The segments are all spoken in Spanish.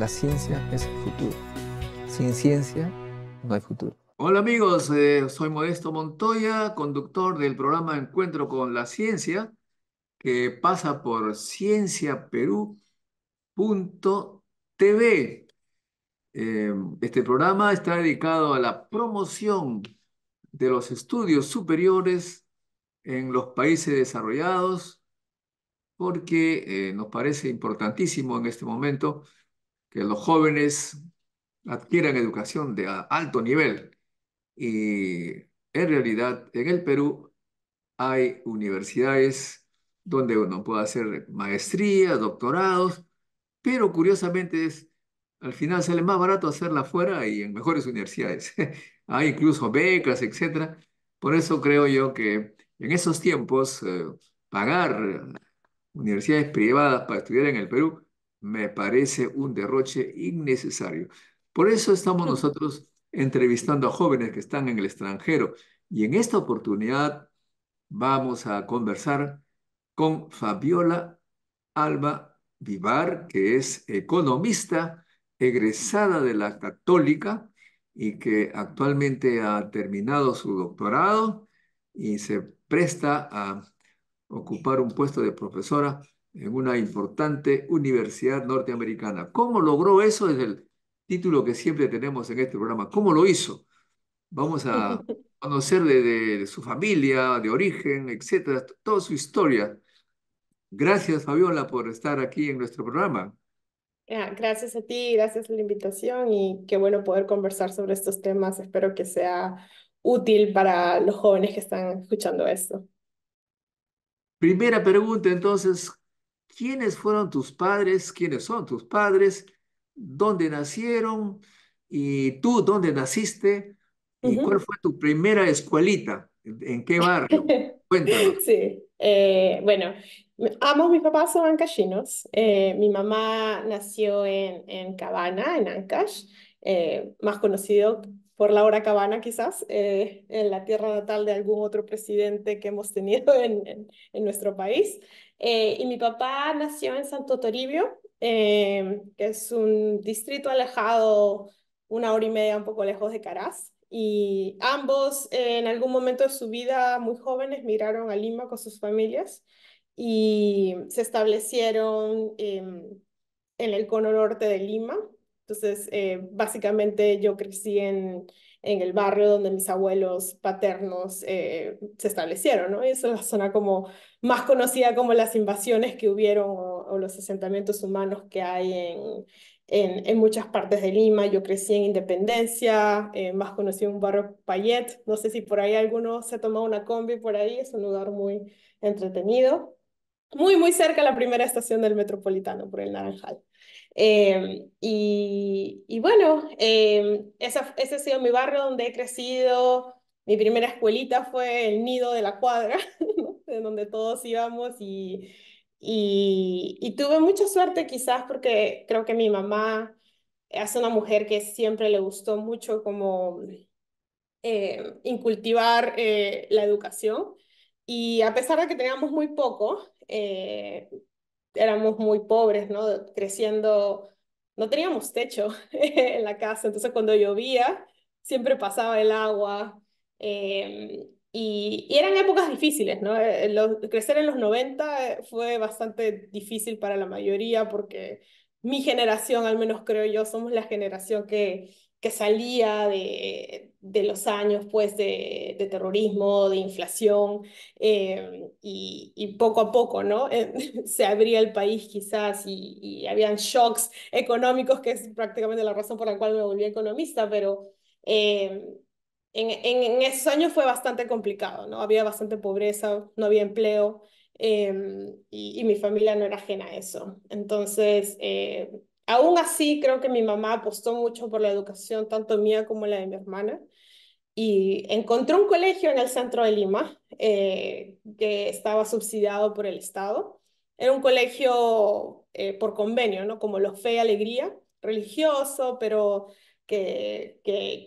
La ciencia es el futuro. Sin ciencia no hay futuro. Hola amigos, eh, soy Modesto Montoya, conductor del programa Encuentro con la Ciencia, que pasa por cienciaperú.tv. Em, este programa está dedicado a la promoción de los estudios superiores en los países desarrollados, porque eh, nos parece importantísimo en este momento que los jóvenes adquieran educación de alto nivel. Y en realidad en el Perú hay universidades donde uno puede hacer maestría, doctorados, pero curiosamente es, al final sale más barato hacerla afuera y en mejores universidades. hay incluso becas, etc. Por eso creo yo que en esos tiempos eh, pagar universidades privadas para estudiar en el Perú me parece un derroche innecesario. Por eso estamos nosotros entrevistando a jóvenes que están en el extranjero y en esta oportunidad vamos a conversar con Fabiola Alba Vivar, que es economista egresada de la Católica y que actualmente ha terminado su doctorado y se presta a ocupar un puesto de profesora en una importante universidad norteamericana. ¿Cómo logró eso? Es el título que siempre tenemos en este programa. ¿Cómo lo hizo? Vamos a conocer de, su familia, de origen, etcétera, toda su historia. Gracias, Fabiola, por estar aquí en nuestro programa. Ah, gracias a ti, gracias por la invitación y qué bueno poder conversar sobre estos temas. Espero que sea útil para los jóvenes que están escuchando esto. Primera pregunta, entonces, quiénes fueron tus padres, quiénes son tus padres, dónde nacieron y tú dónde naciste y cuál fue tu primera escuelita, en qué barrio. Cuéntanos. Sí, eh, bueno, ambos mis papás son ancashinos. Eh, mi mamá nació en, Cabana, en Ancash, eh, más conocido por la hora Cabana quizás, en la tierra natal de algún otro presidente que hemos tenido en nuestro país. Eh, y mi papá nació en Santo Toribio, em, que es un distrito alejado, una hora y media un poco lejos de Caraz. Y ambos en algún momento de su vida, muy jóvenes, migraron a Lima con sus familias y se establecieron em, en el cono norte de Lima. Entonces, eh, básicamente yo crecí en, en el barrio donde mis abuelos paternos eh, se establecieron, ¿no? esa es la zona como más conocida como las invasiones que hubieron o, los asentamientos humanos que hay en, en, muchas partes de Lima. Yo crecí en Independencia, eh, más conocido un barrio Payet. No sé si por ahí alguno se ha tomado una combi por ahí, es un lugar muy entretenido. Muy, muy cerca a la primera estación del Metropolitano, por el Naranjal. Em, y, bueno, em, ese ha sido mi barrio donde he crecido. Mi primera escuelita fue el nido de la cuadra, donde todos íbamos y, y, tuve mucha suerte quizás porque creo que mi mamá es una mujer que siempre le gustó mucho como em, eh, incultivar la educación. Y a pesar de que teníamos muy poco, eh, éramos muy pobres, ¿no? Creciendo, no teníamos techo en la casa, entonces cuando llovía siempre pasaba el agua. Em, y, eran épocas difíciles, ¿no? Eh, eh, crecer en los 90 eh, fue bastante difícil para la mayoría porque mi generación, al menos creo yo, somos la generación que, que salía de, de los años pues de, terrorismo, de inflación eh, y, poco a poco ¿no? se abría el país quizás y, y, habían shocks económicos que es prácticamente la razón por la cual me volví economista, pero eh, en, esos años fue bastante complicado, ¿no? había bastante pobreza, no había empleo eh, y, y, mi familia no era ajena a eso. Entonces... Aún así, creo que mi mamá apostó mucho por la educación, tanto mía como la de mi hermana y encontró un colegio en el centro de Lima eh, que estaba subsidiado por el Estado. Era un colegio eh, por convenio, ¿no? Como los Fe Alegría, religioso, pero que,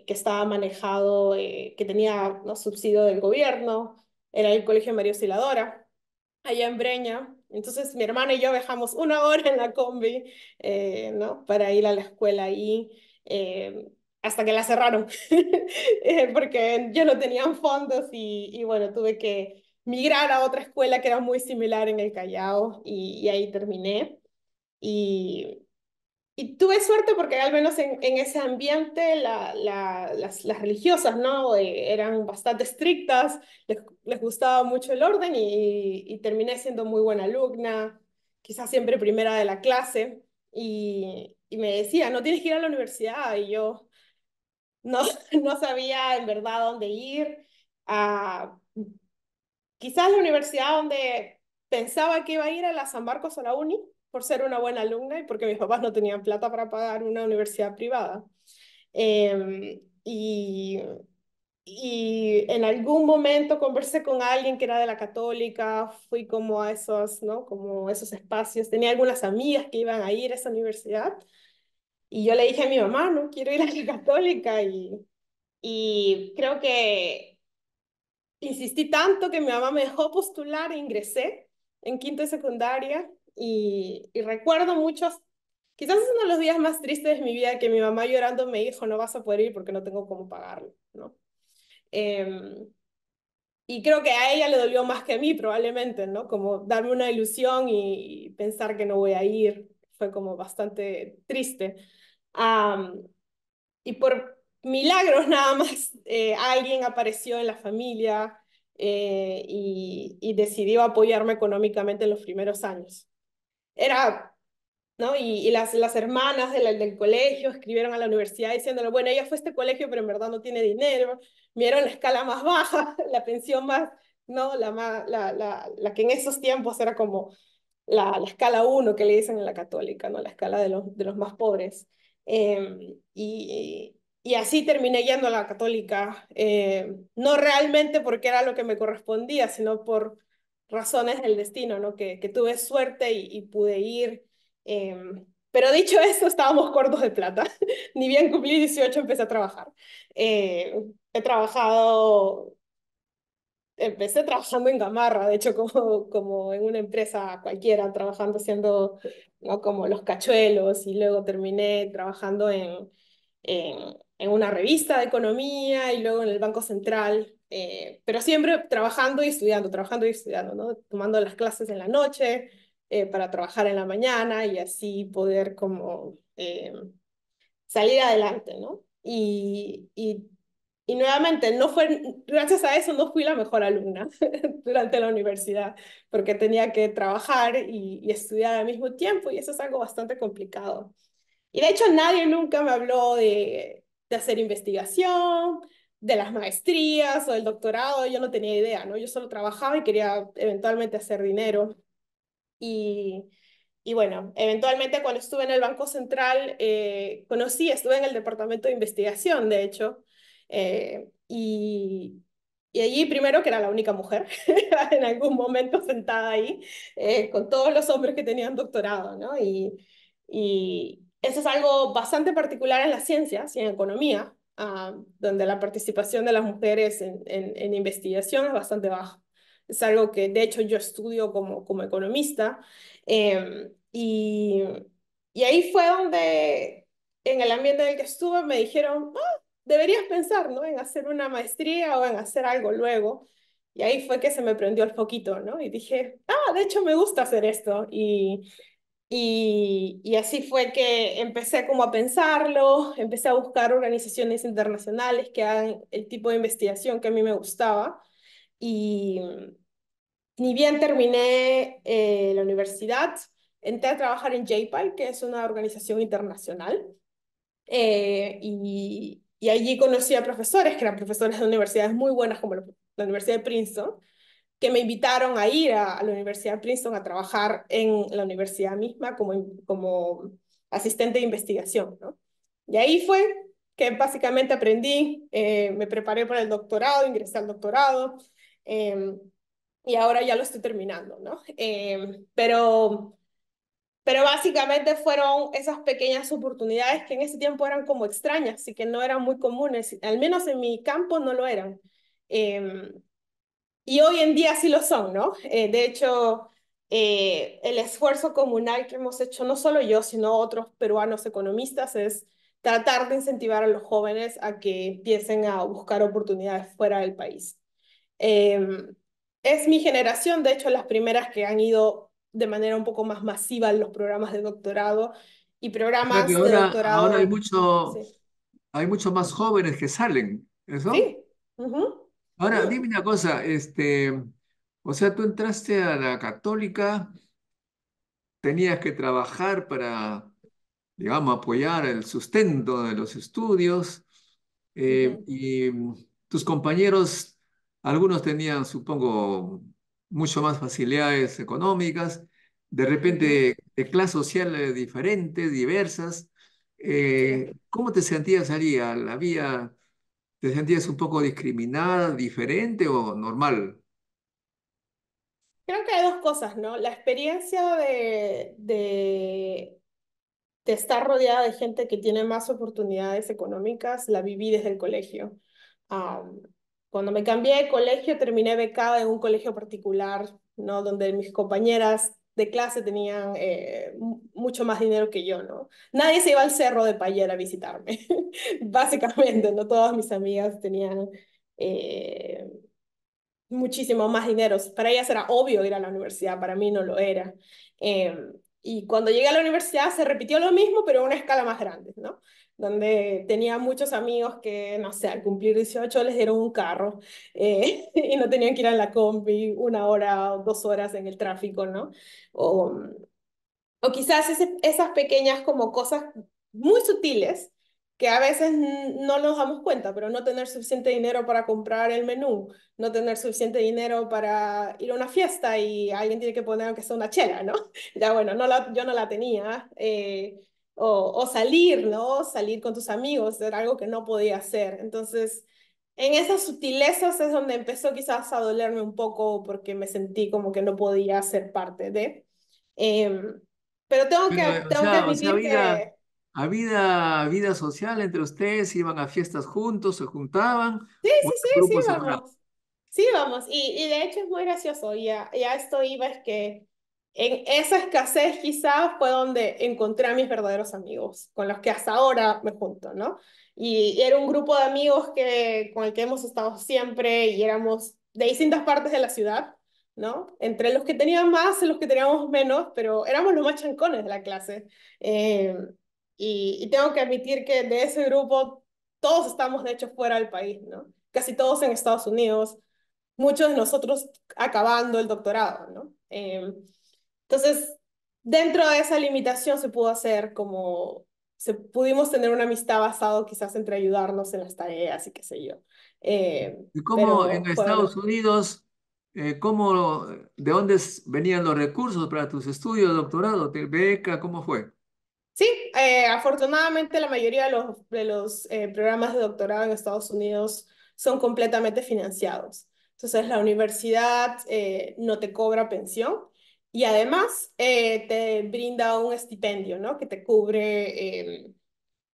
estaba manejado, eh, que tenía ¿no? subsidio del gobierno. Era el colegio María Osciladora, allá en Breña. Entonces mi hermana y yo viajamos una hora en la combi, ¿no? Para ir a la escuela ahí hasta que la cerraron, porque yo no tenían fondos y, y, bueno, tuve que migrar a otra escuela que era muy similar en el Callao y, y ahí terminé. Y, y, tuve suerte porque al menos en, en ese ambiente las, las, religiosas ¿no? Eh, eran bastante estrictas, les, les, gustaba mucho el orden y terminé siendo muy buena alumna, quizás siempre primera de la clase. Y, y me decía, no tienes que ir a la universidad. Y yo, no, sabía en verdad dónde ir. a ah, quizás la universidad donde pensaba que iba a ir a la San Marcos o la Uni, por ser una buena alumna y porque mis papás no tenían plata para pagar una universidad privada. Em, y, en algún momento conversé con alguien que era de la católica, fui como a esos, ¿no? Como esos espacios, tenía algunas amigas que iban a ir a esa universidad, y yo le dije a mi mamá, no quiero ir a la católica y, creo que insistí tanto que mi mamá me dejó postular e ingresé en quinto y secundaria y, recuerdo muchos, quizás es uno de los días más tristes de mi vida que mi mamá llorando me dijo, no vas a poder ir porque no tengo cómo pagarlo, ¿no? Em, y creo que a ella le dolió más que a mí probablemente, ¿no? Como darme una ilusión y pensar que no voy a ir. Fue como bastante triste y por milagros nada más eh, alguien apareció en la familia eh, y, y, decidió apoyarme económicamente en los primeros años. Era, ¿no? Y, y las, las hermanas del colegio escribieron a la universidad diciéndole, bueno, ella fue a este colegio, pero en verdad no tiene dinero, vieron la escala más baja, la pensión más, ¿no? La, más, la, la, la que en esos tiempos era como la, la escala 1 que le dicen en la católica, ¿no? La escala de los, de los más pobres. Em, y, y, así terminé yendo a la católica, em, no realmente porque era lo que me correspondía, sino por razones del destino, ¿no? que, que tuve suerte y, pude ir. Em, pero dicho eso, estábamos cortos de plata. Ni bien cumplí 18 empecé a trabajar. he trabajado empecé trabajando en Gamarra, de hecho, como, como en una empresa cualquiera, trabajando siendo ¿no? como Los Cachuelos, y luego terminé trabajando en, en, una revista de economía y luego en el Banco Central, eh, pero siempre trabajando y estudiando, trabajando y estudiando, ¿no? tomando las clases en la noche eh, para trabajar en la mañana y así poder como eh, salir adelante, ¿no? Y, y y nuevamente, no fue, gracias a eso no fui la mejor alumna durante la universidad, porque tenía que trabajar y, estudiar al mismo tiempo, y eso es algo bastante complicado. Y de hecho nadie nunca me habló de, hacer investigación, de las maestrías o del doctorado, yo no tenía idea, ¿no? Yo solo trabajaba y quería eventualmente hacer dinero. Y, bueno, eventualmente cuando estuve en el Banco Central, eh, conocí, estuve en el Departamento de Investigación, de hecho, eh, y, y allí primero que era la única mujer en algún momento sentada ahí eh, con todos los hombres que tenían doctorado, ¿no? Y, y, eso es algo bastante particular en las ciencias y en economía, ah, donde la participación de las mujeres en, en, en, investigación es bastante baja. Es algo que de hecho yo estudio como, como economista. Eh, y, y ahí fue donde en el ambiente en el que estuve me dijeron, ah, deberías pensar, ¿no? En hacer una maestría o en hacer algo luego. Y ahí fue que se me prendió el foquito, ¿no? Y dije, ah, de hecho me gusta hacer esto. Y, y, así fue que empecé como a pensarlo, empecé a buscar organizaciones internacionales que hagan el tipo de investigación que a mí me gustaba. Y ni bien terminé eh, la universidad, entré a trabajar en JPAL, que es una organización internacional. Eh, y, y allí conocí a profesores que eran profesores de universidades muy buenas, como la Universidad de Princeton, que me invitaron a ir a, la Universidad de Princeton a trabajar en la universidad misma como, como asistente de investigación. ¿no? Y ahí fue que básicamente aprendí, eh, me preparé para el doctorado, ingresé al doctorado, em, y ahora ya lo estoy terminando, ¿no? Em, pero pero básicamente fueron esas pequeñas oportunidades que en ese tiempo eran como extrañas y que no eran muy comunes, al menos en mi campo no lo eran. Em, y hoy en día sí lo son, ¿no? Eh, de hecho, eh, el esfuerzo comunal que hemos hecho, no solo yo, sino otros peruanos economistas, es tratar de incentivar a los jóvenes a que empiecen a buscar oportunidades fuera del país. Em, es mi generación, de hecho, las primeras que han ido de manera un poco más masiva en los programas de doctorado y programas de doctorado. Ahora hay mucho, hay muchos más jóvenes que salen, ¿eso? Sí. Ahora, dime una cosa, este, o sea, tú entraste a la católica, tenías que trabajar para, digamos, apoyar el sustento de los estudios, eh, y mm, tus compañeros, algunos tenían, supongo, mucho más facilidades económicas, de repente de clases sociales diferentes, diversas. Eh, ¿Cómo te sentías la vía? ¿Te sentías un poco discriminada, diferente o normal? Creo que hay dos cosas, ¿no? La experiencia de, de, estar rodeada de gente que tiene más oportunidades económicas la viví desde el colegio. Cuando me cambié de colegio, terminé becada en un colegio particular, ¿no? Donde mis compañeras de clase tenían eh, mucho más dinero que yo, ¿no? Nadie se iba al cerro de Payer a visitarme, básicamente, ¿no? Todas mis amigas tenían eh, muchísimo más dinero. Para ellas era obvio ir a la universidad, para mí no lo era. Em, y cuando llegué a la universidad se repitió lo mismo, pero a una escala más grande, ¿no? donde tenía muchos amigos que, no sé, al cumplir 18 les dieron un carro eh, y no tenían que ir a la combi una hora o dos horas en el tráfico, ¿no? O, o quizás esas pequeñas como cosas muy sutiles que a veces no nos damos cuenta, pero no tener suficiente dinero para comprar el menú, no tener suficiente dinero para ir a una fiesta y alguien tiene que poner aunque sea una chela, ¿no? Ya bueno, no yo no la tenía. Eh, o, o, salir, ¿no? Salir con tus amigos, era algo que no podía hacer. Entonces, en esas sutilezas es donde empezó quizás a dolerme un poco porque me sentí como que no podía ser parte de. Em, pero tengo que, eh, tengo que vida, vida, vida social entre ustedes, iban a fiestas juntos, se juntaban. Sí, sí, sí, sí, vamos. Sí, vamos. Y, y de hecho es muy gracioso. Ya, ya esto iba es que en esa escasez quizás fue donde encontré a mis verdaderos amigos, con los que hasta ahora me junto, ¿no? Y era un grupo de amigos que, con el que hemos estado siempre y éramos de distintas partes de la ciudad, ¿no? Entre los que tenían más, y los que teníamos menos, pero éramos los más chancones de la clase. Eh, y, tengo que admitir que de ese grupo todos estamos, de hecho, fuera del país, ¿no? Casi todos en Estados Unidos, muchos de nosotros acabando el doctorado, ¿no? Eh, entonces, dentro de esa limitación se pudo hacer como, se, pudimos tener una amistad basado quizás entre ayudarnos en las tareas y qué sé yo. Eh, ¿Y cómo en Estados Unidos, eh, cómo, de dónde venían los recursos para tus estudios, doctorado, de beca, cómo fue? Sí, eh, afortunadamente la mayoría de los, de los programas de doctorado en Estados Unidos son completamente financiados. Entonces la universidad no te cobra pensión, y además eh, te brinda un estipendio, ¿no? Que te cubre, em,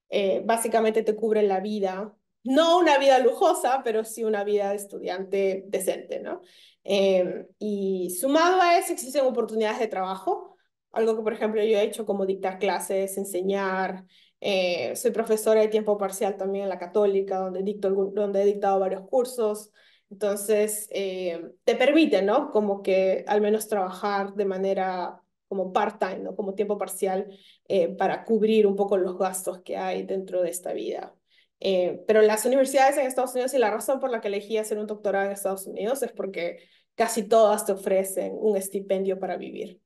eh, básicamente te cubre la vida, no una vida lujosa, pero sí una vida de estudiante decente, ¿no? Em, y sumado a eso existen oportunidades de trabajo, algo que por ejemplo yo he hecho como dictar clases, enseñar, eh, soy profesora de tiempo parcial también en la católica, donde, dicto, donde he dictado varios cursos. Entonces, eh, te permite, ¿no? Como que al menos trabajar de manera como part-time, ¿no? Como tiempo parcial eh, para cubrir un poco los gastos que hay dentro de esta vida. Eh, pero las universidades en Estados Unidos y la razón por la que elegí hacer un doctorado en Estados Unidos es porque casi todas te ofrecen un estipendio para vivir.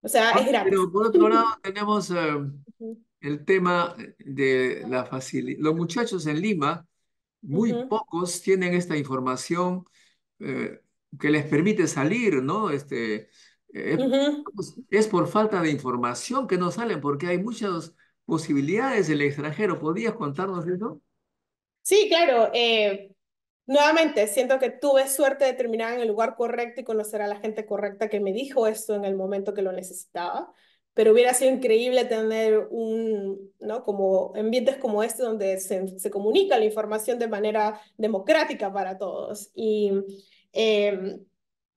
O sea, es ah, gratis. Pero por otro lado tenemos el tema de la facilidad. Los muchachos en Lima muy pocos tienen esta información eh, que les permite salir, ¿no? Este, eh, Es por falta de información que no salen, porque hay muchas posibilidades del extranjero. Podías contarnos eso? Sí, claro. Eh, nuevamente, siento que tuve suerte de terminar en el lugar correcto y conocer a la gente correcta que me dijo esto en el momento que lo necesitaba pero hubiera sido increíble tener un, ¿no? Como ambientes como este donde se, se comunica la información de manera democrática para todos. Y em,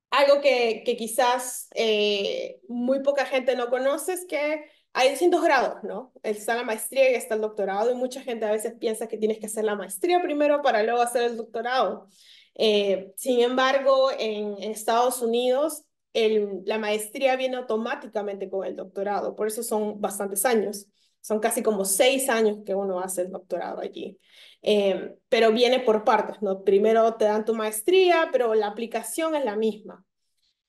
algo que, que quizás eh, muy poca gente no conoce es que hay distintos grados, ¿no? Está la maestría y está el doctorado y mucha gente a veces piensa que tienes que hacer la maestría primero para luego hacer el doctorado. Eh, sin embargo, en Estados Unidos la maestría viene automáticamente con el doctorado, por eso son bastantes años. Son casi como seis años que uno hace el doctorado allí. Eh, pero viene por partes, ¿no? Primero te dan tu maestría, pero la aplicación es la misma.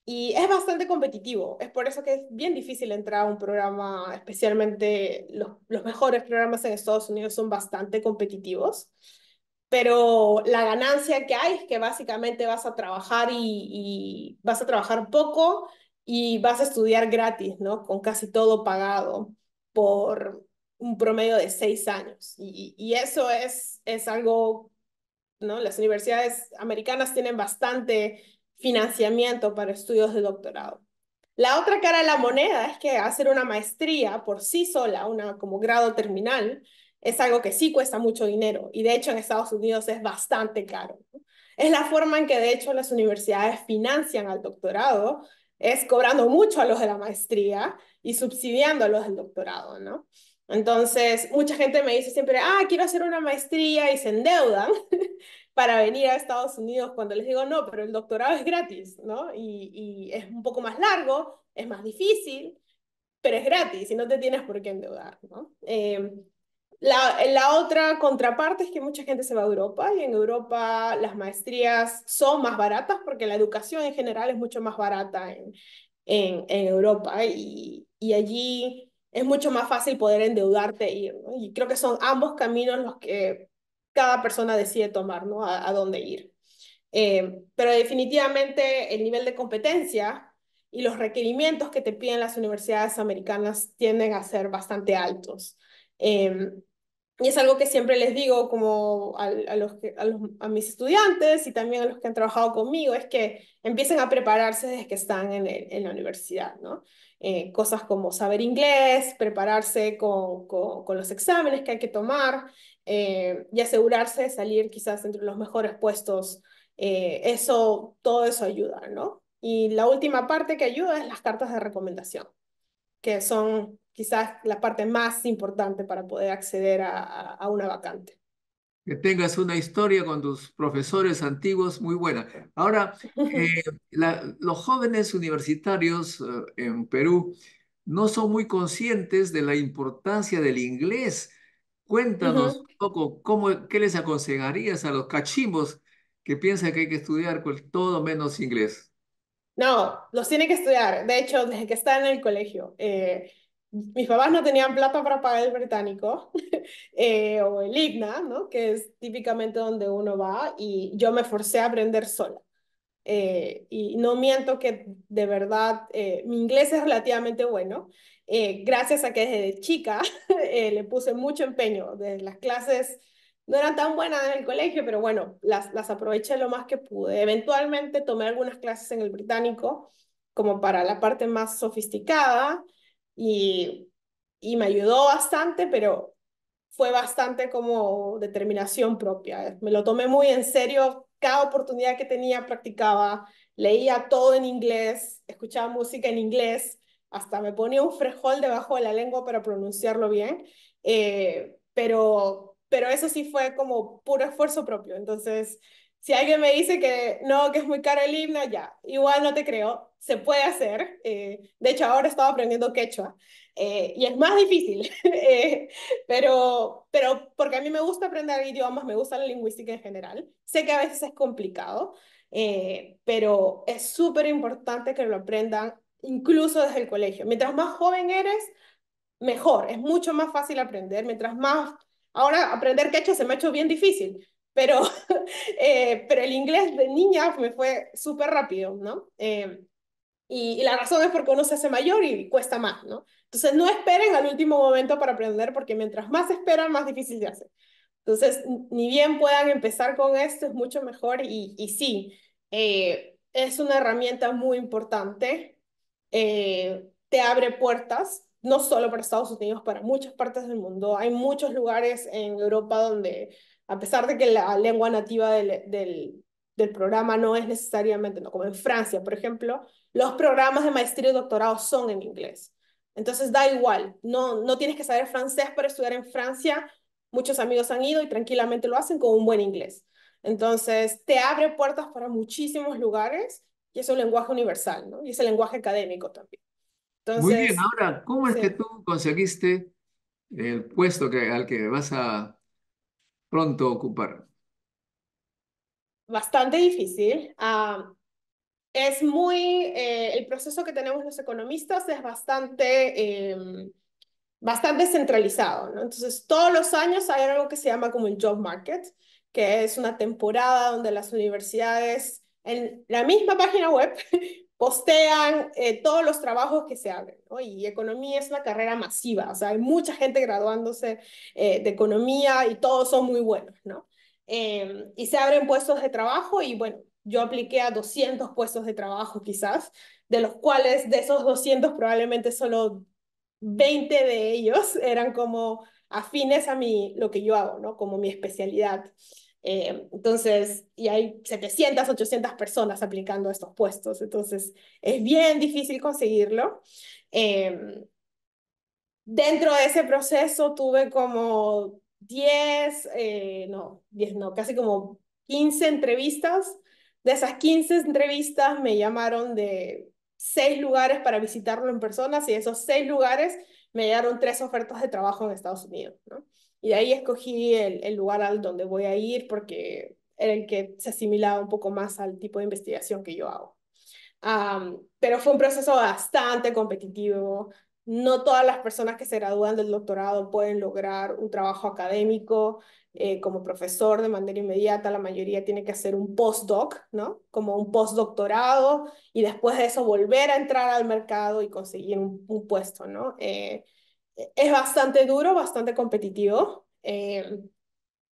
Y es bastante competitivo, es por eso que es bien difícil entrar a un programa, especialmente los mejores programas en Estados Unidos son bastante competitivos pero la ganancia que hay es que básicamente vas a trabajar y, vas a trabajar poco y vas a estudiar gratis, ¿no? Con casi todo pagado por un promedio de seis años. Y, eso es, es algo, ¿no? Las universidades americanas tienen bastante financiamiento para estudios de doctorado. La otra cara de la moneda es que hacer una maestría por sí sola, una como grado terminal, es algo que sí cuesta mucho dinero y de hecho en Estados Unidos es bastante caro. Es la forma en que de hecho las universidades financian al doctorado, es cobrando mucho a los de la maestría y subsidiando a los del doctorado, ¿no? Entonces, mucha gente me dice siempre, ah, quiero hacer una maestría y se endeudan para venir a Estados Unidos cuando les digo, no, pero el doctorado es gratis, ¿no? Y, es un poco más largo, es más difícil, pero es gratis y no te tienes por qué endeudar, ¿no? Eh, la, otra contraparte es que mucha gente se va a Europa y en Europa las maestrías son más baratas porque la educación en general es mucho más barata en, en, en Europa y, y, allí es mucho más fácil poder endeudarte e ir. Y creo que son ambos caminos los que cada persona decide tomar, ¿no? A, dónde ir. Eh, pero definitivamente el nivel de competencia y los requerimientos que te piden las universidades americanas tienden a ser bastante altos. Em, y es algo que siempre les digo como a, los a, mis estudiantes y también a los que han trabajado conmigo, es que empiecen a prepararse desde que están en, la universidad, eh, cosas como saber inglés, prepararse con, los exámenes que hay que tomar eh, y asegurarse de salir quizás entre los mejores puestos. Eh, eso, todo eso ayuda, ¿no? Y la última parte que ayuda es las cartas de recomendación que son quizás la parte más importante para poder acceder a, una vacante. Que tengas una historia con tus profesores antiguos muy buena. Ahora, eh, los jóvenes universitarios eh, en Perú no son muy conscientes de la importancia del inglés. Cuéntanos un poco cómo, qué les aconsejarías a los cachimbos que piensan que hay que estudiar todo menos inglés. No, los tiene que estudiar. De hecho, desde que está en el colegio. Eh, mis papás no tenían plata para pagar el británico eh, o el IGNA, ¿no? que es típicamente donde uno va, y yo me forcé a aprender sola. Eh, y no miento que de verdad mi inglés es relativamente bueno, gracias a que desde chica le puse mucho empeño desde las clases no era tan buena en el colegio, pero bueno, las, las aproveché lo más que pude. Eventualmente tomé algunas clases en el británico como para la parte más sofisticada y, y me ayudó bastante, pero fue bastante como determinación propia. Me lo tomé muy en serio. Cada oportunidad que tenía practicaba, leía todo en inglés, escuchaba música en inglés, hasta me ponía un frejol debajo de la lengua para pronunciarlo bien. Eh, pero pero eso sí fue como puro esfuerzo propio. Entonces, si alguien me dice que no, que es muy caro el himno, ya, igual no te creo, se puede hacer. Eh, de hecho, ahora estaba aprendiendo quechua eh, y es más difícil, eh, pero, pero porque a mí me gusta aprender idiomas, me gusta la lingüística en general. Sé que a veces es complicado, pero es súper importante que lo aprendan incluso desde el colegio. Mientras más joven eres, mejor, es mucho más fácil aprender. Mientras más Ahora aprender quechua se me ha hecho bien difícil, pero, eh, pero el inglés de niña me fue súper rápido, ¿no? Eh, y, la razón es porque uno se hace mayor y cuesta más, ¿no? Entonces no esperen al último momento para aprender porque mientras más esperan, más difícil se hace. Entonces, ni bien puedan empezar con esto, es mucho mejor y, y sí, eh, es una herramienta muy importante, te abre puertas, no solo para Estados Unidos, para muchas partes del mundo. Hay muchos lugares en Europa donde, a pesar de que la lengua nativa del, del, programa no es necesariamente, no, como en Francia, por ejemplo, los programas de maestría y doctorado son en inglés. Entonces da igual, no, no tienes que saber francés para estudiar en Francia. Muchos amigos han ido y tranquilamente lo hacen con un buen inglés. Entonces te abre puertas para muchísimos lugares y es un lenguaje universal, ¿no? Y es el lenguaje académico también. Muy bien, ahora, ¿cómo es que tú conseguiste el puesto que, al que vas a pronto ocupar? Bastante difícil. es muy, eh, el proceso que tenemos los economistas es bastante, em, bastante centralizado, ¿no? Entonces, todos los años hay algo que se llama como el job market, que es una temporada donde las universidades en la misma página web postean eh, todos los trabajos que se abren, ¿no? Y economía es una carrera masiva, o sea, hay mucha gente graduándose eh, de economía y todos son muy buenos, ¿no? Em, y se abren puestos de trabajo y bueno, yo apliqué a 200 puestos de trabajo quizás, de los cuales de esos 200 probablemente solo 20 de ellos eran como afines a mí lo que yo hago, ¿no? Como mi especialidad. Eh, entonces, y hay 700, 800 personas aplicando a estos puestos, entonces es bien difícil conseguirlo. Em, dentro de ese proceso tuve como 10, eh, no, 10 no, casi como 15 entrevistas. De esas 15 entrevistas me llamaron de seis lugares para visitarlo en persona y de esos seis lugares me llegaron tres ofertas de trabajo en Estados Unidos, ¿no? Y de ahí escogí el, lugar al donde voy a ir porque era el que se asimilaba un poco más al tipo de investigación que yo hago. pero fue un proceso bastante competitivo. No todas las personas que se gradúan del doctorado pueden lograr un trabajo académico eh, como profesor de manera inmediata. La mayoría tiene que hacer un postdoc, ¿no? Como un postdoctorado y después de eso volver a entrar al mercado y conseguir un, puesto, ¿no? Eh, es bastante duro, bastante competitivo. Eh,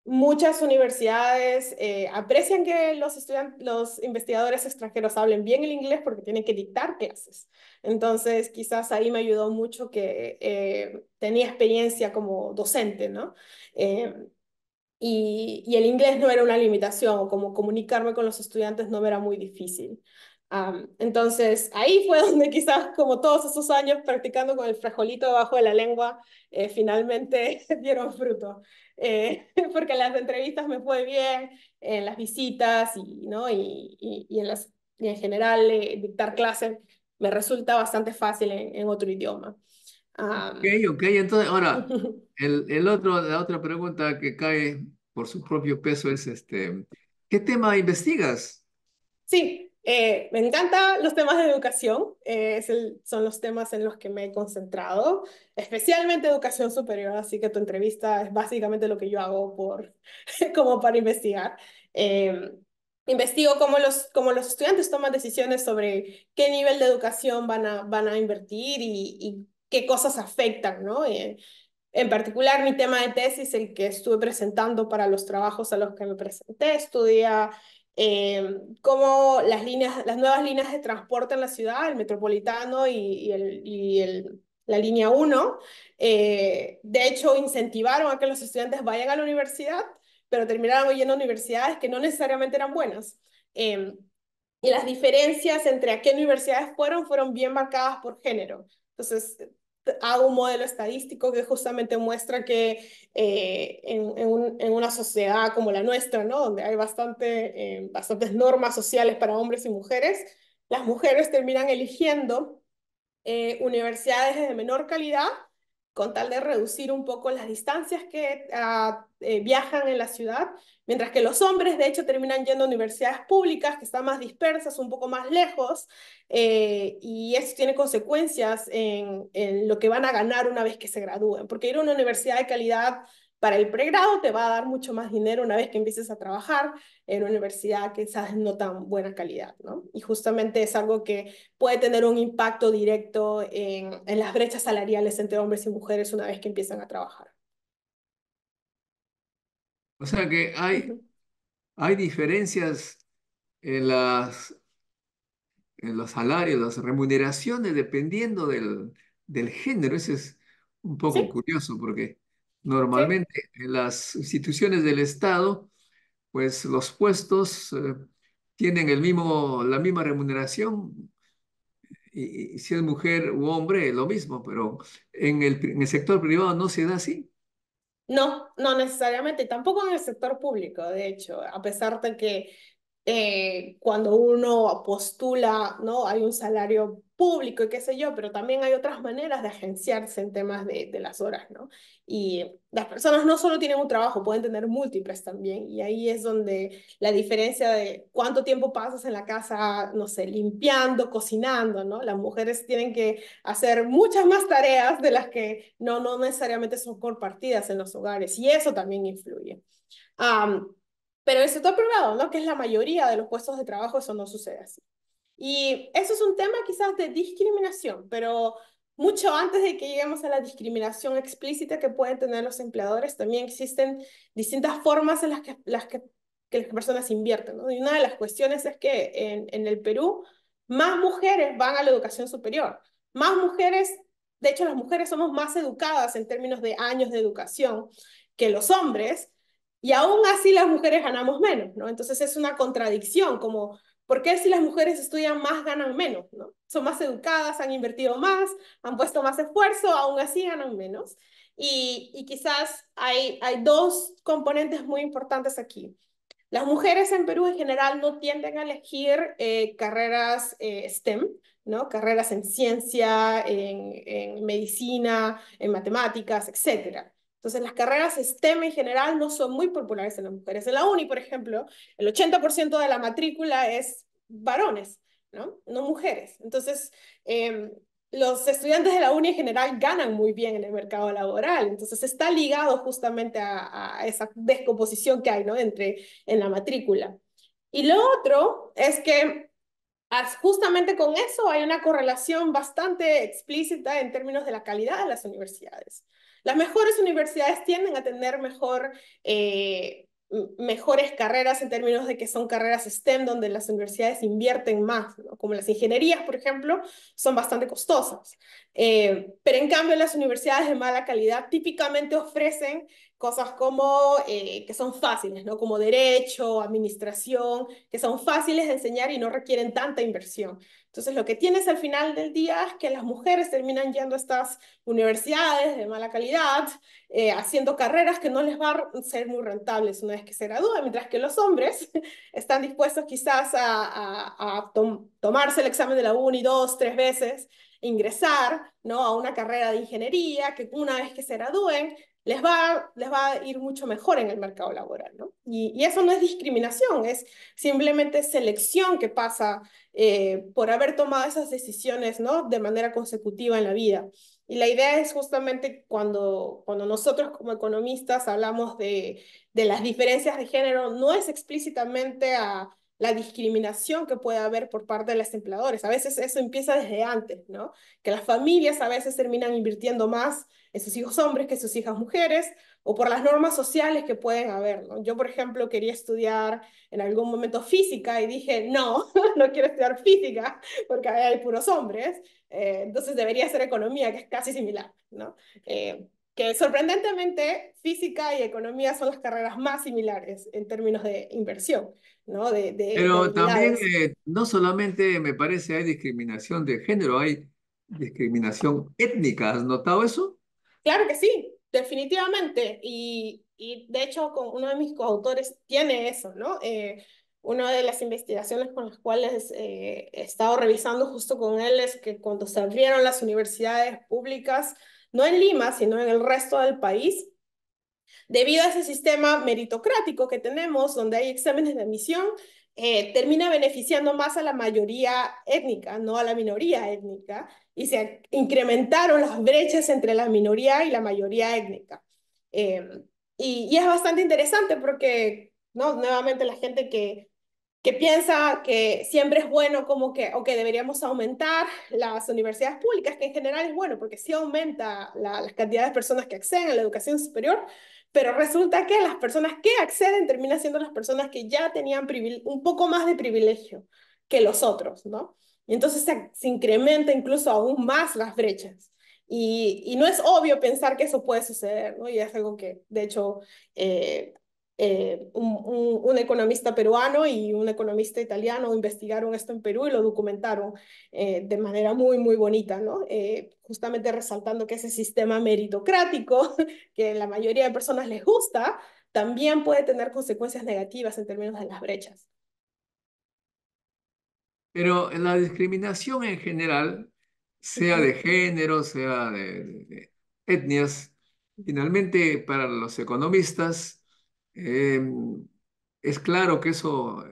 muchas universidades eh, aprecian que los, los investigadores extranjeros hablen bien el inglés porque tienen que dictar clases. Entonces, quizás ahí me ayudó mucho que eh, tenía experiencia como docente, ¿no? Y, y, el inglés no era una limitación, como comunicarme con los estudiantes no me era muy difícil entonces, ahí fue donde quizás como todos esos años practicando con el frajolito debajo de la lengua, eh, finalmente dieron fruto. Eh, porque las entrevistas me fue bien, en las visitas y, ¿no? y, y, en, las, en general eh, dictar clases me resulta bastante fácil en, otro idioma. ok, ok, entonces ahora, el, el otro, la otra pregunta que cae por su propio peso es, este, ¿qué tema investigas? Sí, eh, me encantan los temas de educación, eh, son los temas en los que me he concentrado, especialmente educación superior, así que tu entrevista es básicamente lo que yo hago por, como para investigar. Em, investigo cómo los, los estudiantes toman decisiones sobre qué nivel de educación van a, van a invertir y, qué cosas afectan, ¿no? Eh, en particular, mi tema de tesis, el que estuve presentando para los trabajos a los que me presenté, estudia eh, cómo las, líneas, las nuevas líneas de transporte en la ciudad, el metropolitano y, el, la línea 1, eh, de hecho incentivaron a que los estudiantes vayan a la universidad, pero terminaron yendo a universidades que no necesariamente eran buenas. Em, y las diferencias entre a qué universidades fueron fueron bien marcadas por género. Entonces, hago un modelo estadístico que justamente muestra que eh, en, una sociedad como la nuestra, donde hay bastante, eh, bastantes normas sociales para hombres y mujeres, las mujeres terminan eligiendo eh, universidades de menor calidad con tal de reducir un poco las distancias que ah, eh, viajan en la ciudad, mientras que los hombres de hecho terminan yendo a universidades públicas que están más dispersas, un poco más lejos, eh, y eso tiene consecuencias en, lo que van a ganar una vez que se gradúen, porque ir a una universidad de calidad para el pregrado te va a dar mucho más dinero una vez que empieces a trabajar en una universidad quizás no tan buena calidad, ¿no? Y justamente es algo que puede tener un impacto directo en, las brechas salariales entre hombres y mujeres una vez que empiezan a trabajar. O sea que hay, hay diferencias en las en los salarios, las remuneraciones, dependiendo del, género. Eso es un poco curioso porque Normalmente en las instituciones del Estado, pues los puestos eh, tienen el mismo, la misma remuneración, y, si es mujer u hombre, lo mismo, pero en el, en el sector privado no se da así. No, no necesariamente, tampoco en el sector público, de hecho, a pesar de que eh, cuando uno postula, ¿no? Hay un salario público y qué sé yo, pero también hay otras maneras de agenciarse en temas de, de, las horas, ¿no? Y las personas no solo tienen un trabajo, pueden tener múltiples también, y ahí es donde la diferencia de cuánto tiempo pasas en la casa, no sé, limpiando, cocinando, ¿no? Las mujeres tienen que hacer muchas más tareas de las que no, no necesariamente son compartidas en los hogares, y eso también influye. Um, pero en el sector privado, ¿no? que es la mayoría de los puestos de trabajo, eso no sucede así. Y eso es un tema quizás de discriminación, pero mucho antes de que lleguemos a la discriminación explícita que pueden tener los empleadores, también existen distintas formas en las que las, que, las personas invierten. Y una de las cuestiones es que en el Perú más mujeres van a la educación superior, más mujeres, de hecho las mujeres somos más educadas en términos de años de educación que los hombres, y aún así las mujeres ganamos menos, ¿no? Entonces es una contradicción, como, ¿por qué si las mujeres estudian más ganan menos, ¿no? Son más educadas, han invertido más, han puesto más esfuerzo, aún así ganan menos. Y, quizás hay, hay dos componentes muy importantes aquí. Las mujeres en Perú en general no tienden a elegir eh, carreras eh, STEM, ¿no? carreras en ciencia, en, en medicina, en matemáticas, etcétera. Entonces, las carreras STEM en general no son muy populares en las mujeres. En la UNI, por ejemplo, el 80% de la matrícula es varones, ¿no? No mujeres. Entonces, em, los estudiantes de la UNI en general ganan muy bien en el mercado laboral, entonces está ligado justamente a, a, esa descomposición que hay ¿no? Entre, en la matrícula. Y lo otro es que justamente con eso hay una correlación bastante explícita en términos de la calidad de las universidades. Las mejores universidades tienden a tener mejor... Eh, mejores carreras en términos de que son carreras STEM donde las universidades invierten más, como las ingenierías, por ejemplo, son bastante costosas. Eh, pero en cambio, las universidades de mala calidad típicamente ofrecen cosas como eh, que son fáciles, ¿no? Como derecho, administración, que son fáciles de enseñar y no requieren tanta inversión. Entonces, lo que tienes al final del día es que las mujeres terminan yendo a estas universidades de mala calidad, eh, haciendo carreras que no les va a ser muy rentables una vez que se gradúen, mientras que los hombres están dispuestos quizás a, tomarse el examen de la UNI dos, tres veces ingresar ¿no? a una carrera de ingeniería, que una vez que se gradúen les va, les va a ir mucho mejor en el mercado laboral, ¿no? Y, eso no es discriminación, es simplemente selección que pasa eh, por haber tomado esas decisiones, ¿no? De manera consecutiva en la vida. Y la idea es justamente cuando, cuando nosotros como economistas hablamos de, de las diferencias de género, no es explícitamente a la discriminación que puede haber por parte de los empleadores. A veces eso empieza desde antes, ¿no? Que las familias a veces terminan invirtiendo más en sus hijos hombres que en sus hijas mujeres, o por las normas sociales que pueden haber, ¿no? Yo, por ejemplo, quería estudiar en algún momento física y dije, no, no quiero estudiar física porque hay puros hombres, eh, entonces debería ser economía, que es casi similar, ¿no? Eh, sorprendentemente física y economía son las carreras más similares en términos de inversión, ¿no? Pero también eh, no solamente me parece hay discriminación de género, hay discriminación étnica, ¿has notado eso? Claro que sí, definitivamente, y, de hecho con uno de mis coautores tiene eso, ¿no? Eh, una de las investigaciones con las cuales eh, he estado revisando justo con él es que cuando se abrieron las universidades públicas, no en Lima, sino en el resto del país, debido a ese sistema meritocrático que tenemos, donde hay exámenes de admisión, eh, termina beneficiando más a la mayoría étnica, no a la minoría étnica, y se incrementaron las brechas entre la minoría y la mayoría étnica. Eh, y, es bastante interesante porque, ¿no? nuevamente, la gente que que piensa que siempre es bueno como que, que deberíamos aumentar las universidades públicas, que en general es bueno porque sí aumenta la, las de personas que acceden a la educación superior, pero resulta que las personas que acceden terminan siendo las personas que ya tenían un poco más de privilegio que los otros, ¿no? Y entonces se, incrementa incluso aún más las brechas. Y, no es obvio pensar que eso puede suceder, ¿no? Y es algo que, de hecho, eh, eh, un, economista peruano y un economista italiano investigaron esto en Perú y lo documentaron eh, de manera muy, muy bonita, ¿no? Eh, justamente resaltando que ese sistema meritocrático, que la mayoría de personas les gusta, también puede tener consecuencias negativas en términos de las brechas. Pero la discriminación en general, sea de género, sea de etnias, finalmente para los economistas, Em, es claro que eso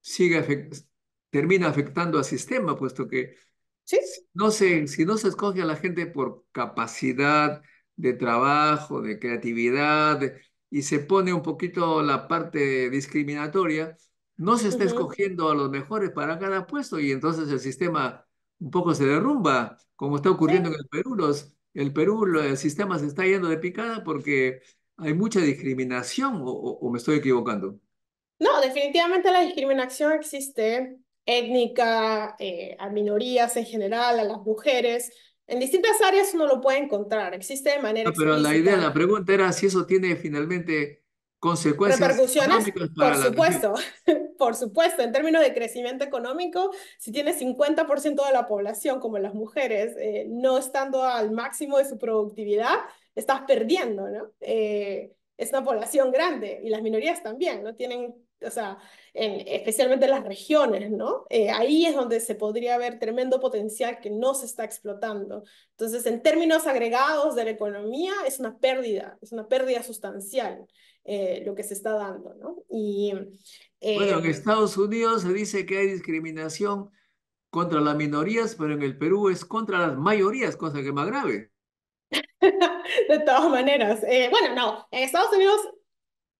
sigue termina afectando al sistema, puesto que no se, si no se escoge a la gente por capacidad de trabajo, de creatividad, y se pone un poquito la parte discriminatoria, no se está escogiendo a los mejores para cada puesto y entonces el sistema un poco se derrumba, como está ocurriendo en el Perú. Los, el Perú, el sistema se está yendo de picada porque ¿Hay mucha discriminación o, me estoy equivocando? No, definitivamente la discriminación existe, étnica, eh, a minorías en general, a las mujeres. En distintas áreas uno lo puede encontrar, existe de manera. Ah, pero la idea, la pregunta era si eso tiene finalmente consecuencias. económicas para por supuesto, por supuesto, en términos de crecimiento económico, si tiene 50% de la población, como las mujeres, eh, no estando al máximo de su productividad, estás perdiendo, ¿no? Eh, es una población grande y las minorías también, ¿no? Tienen, o sea, en, especialmente las regiones, ¿no? Eh, ahí es donde se podría ver tremendo potencial que no se está explotando. Entonces, en términos agregados de la economía, es una pérdida, es una pérdida sustancial eh, lo que se está dando, ¿no? Y, bueno, en Estados Unidos se dice que hay discriminación contra las minorías, pero en el Perú es contra las mayorías, cosa que es más grave. de todas maneras. Eh, bueno, no, en Estados Unidos,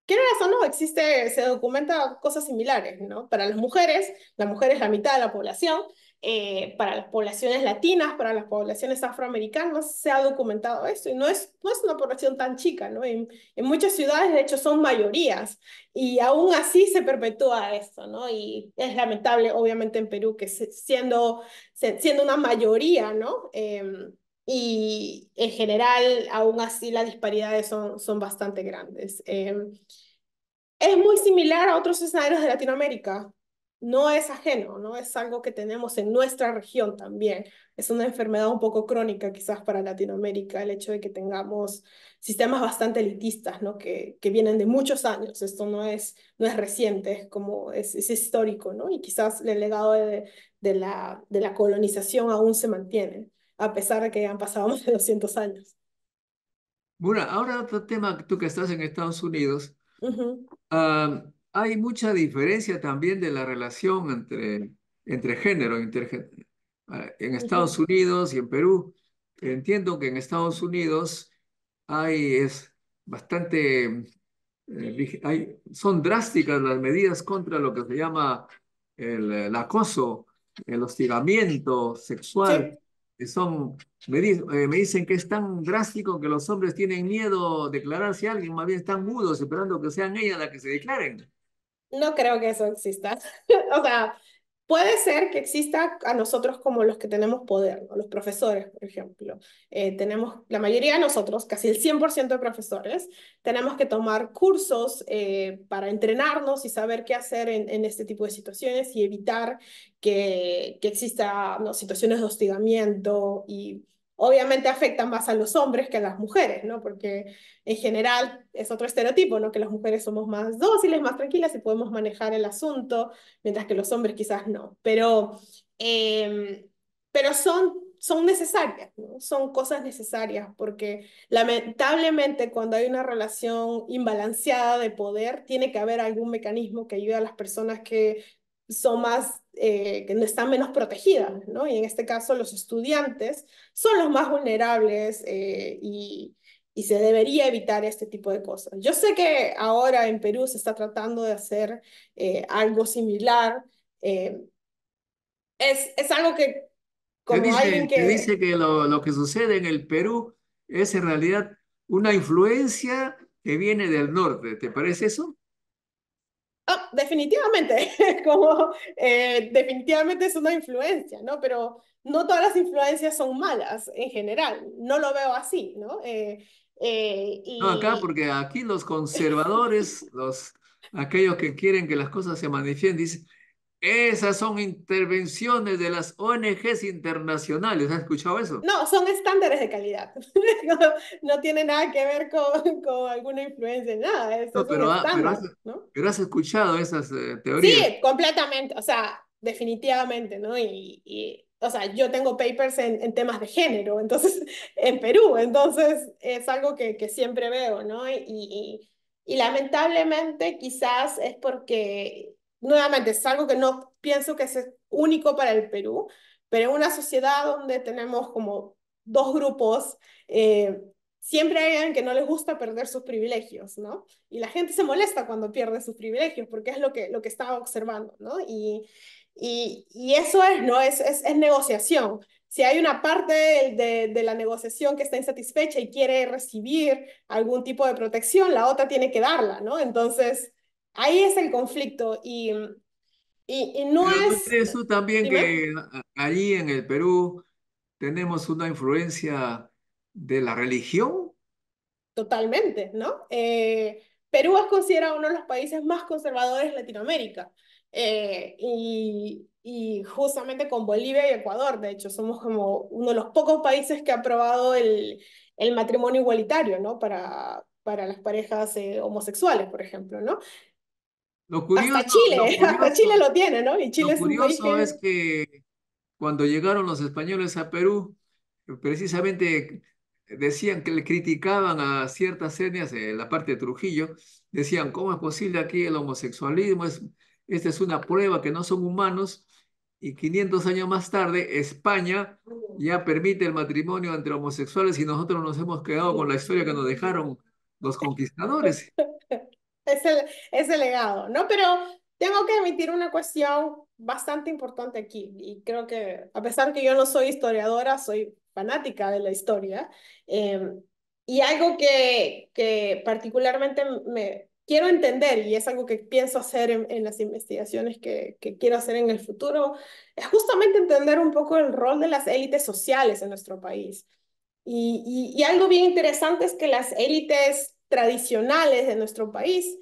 Qué razón no, existe, se documenta cosas similares, ¿no? Para las mujeres, la mujer es la mitad de la población, eh, para las poblaciones latinas, para las poblaciones afroamericanas, se ha documentado esto, y no es, no es una población tan chica, ¿no? En, muchas ciudades, de hecho, son mayorías, y aún así se perpetúa esto, ¿no? Y es lamentable, obviamente, en Perú, que siendo, siendo una mayoría, ¿no? Em, y en general, aún así, las disparidades son, bastante grandes. Em, es muy similar a otros escenarios de Latinoamérica. No es ajeno, no es algo que tenemos en nuestra región también. Es una enfermedad un poco crónica quizás para Latinoamérica, el hecho de que tengamos sistemas bastante elitistas, que, vienen de muchos años. Esto no es, no es reciente, es, como, es, histórico, y quizás el legado de la colonización aún se mantiene a pesar de que han pasado más de 200 años. Bueno, ahora otro tema, tú que estás en Estados Unidos, hay mucha diferencia también de la relación entre, entre género, en Estados Unidos y en Perú. Entiendo que en Estados Unidos hay, es bastante, eh, hay, son drásticas las medidas contra lo que se llama el, acoso, el hostigamiento sexual son, me, eh, me, dicen que es tan drástico que los hombres tienen miedo de declararse a alguien, más bien están mudos esperando que sean ellas las que se declaren. No creo que eso exista. o sea, Puede ser que exista a nosotros como los que tenemos poder, los profesores, por ejemplo. Eh, tenemos, la mayoría de nosotros, casi el 100% de profesores, tenemos que tomar cursos eh, para entrenarnos y saber qué hacer en, este tipo de situaciones y evitar que, que exista situaciones de hostigamiento y Obviamente afectan más a los hombres que a las mujeres, ¿no? Porque en general es otro estereotipo, ¿no? Que las mujeres somos más dóciles, más tranquilas y podemos manejar el asunto, mientras que los hombres quizás no. Pero, em, pero son, son necesarias, Son cosas necesarias, porque lamentablemente cuando hay una relación imbalanceada de poder, tiene que haber algún mecanismo que ayude a las personas que son más, eh, que están menos protegidas, ¿no? Y en este caso los estudiantes son los más vulnerables eh, y, y se debería evitar este tipo de cosas. Yo sé que ahora en Perú se está tratando de hacer eh, algo similar. Eh, es, es, algo que... Como alguien que... dice que lo, lo, que sucede en el Perú es en realidad una influencia que viene del norte. ¿Te parece eso? Ah, definitivamente, como eh, definitivamente es una influencia, ¿no? Pero no todas las influencias son malas en general, no lo veo así, ¿no? Eh, eh, no, acá, porque aquí los conservadores, los, aquellos que quieren que las cosas se manifiesten, dicen, esas son intervenciones de las ONGs internacionales. ¿Has escuchado eso? No, son estándares de calidad. no, tiene nada que ver con, alguna influencia, nada. Eso pero, has, escuchado esas eh, teorías. Sí, completamente. O sea, definitivamente, ¿no? Y, o sea, yo tengo papers en, temas de género, entonces, en Perú, entonces es algo que, siempre veo, ¿no? y lamentablemente quizás es porque nuevamente, es algo que no pienso que es único para el Perú, pero en una sociedad donde tenemos como dos grupos, eh, siempre hay alguien que no les gusta perder sus privilegios, ¿no? Y la gente se molesta cuando pierde sus privilegios, porque es lo que, lo que estaba observando, ¿no? Y, y, y eso es, ¿no? Es, es, es, negociación. Si hay una parte de, la negociación que está insatisfecha y quiere recibir algún tipo de protección, la otra tiene que darla, ¿no? Entonces, Ahí es el conflicto y, y, no es... Eso también que allí en el Perú tenemos una influencia de la religión. Totalmente, ¿no? Eh, Perú es considerado uno de los países más conservadores de Latinoamérica. Eh, y, justamente con Bolivia y Ecuador, de hecho, somos como uno de los pocos países que ha aprobado el, matrimonio igualitario, ¿no? Para, para las parejas eh, homosexuales, por ejemplo, ¿no? Lo curioso, Chile, Chile lo tiene, ¿no? Y Chile es es que cuando llegaron los españoles a Perú, precisamente decían que le criticaban a ciertas etnias en la parte de Trujillo, decían, ¿cómo es posible aquí el homosexualismo? Es, esta es una prueba que no son humanos. Y 500 años más tarde, España ya permite el matrimonio entre homosexuales y nosotros nos hemos quedado con la historia que nos dejaron los conquistadores. Es el legado, ¿no? Pero tengo que emitir una cuestión bastante importante aquí y creo que a pesar que yo no soy historiadora, soy fanática de la historia em, y algo que, que particularmente me quiero entender y es algo que pienso hacer en, las investigaciones que, quiero hacer en el futuro, es justamente entender un poco el rol de las élites sociales en nuestro país. y algo bien interesante es que las élites tradicionales de nuestro país,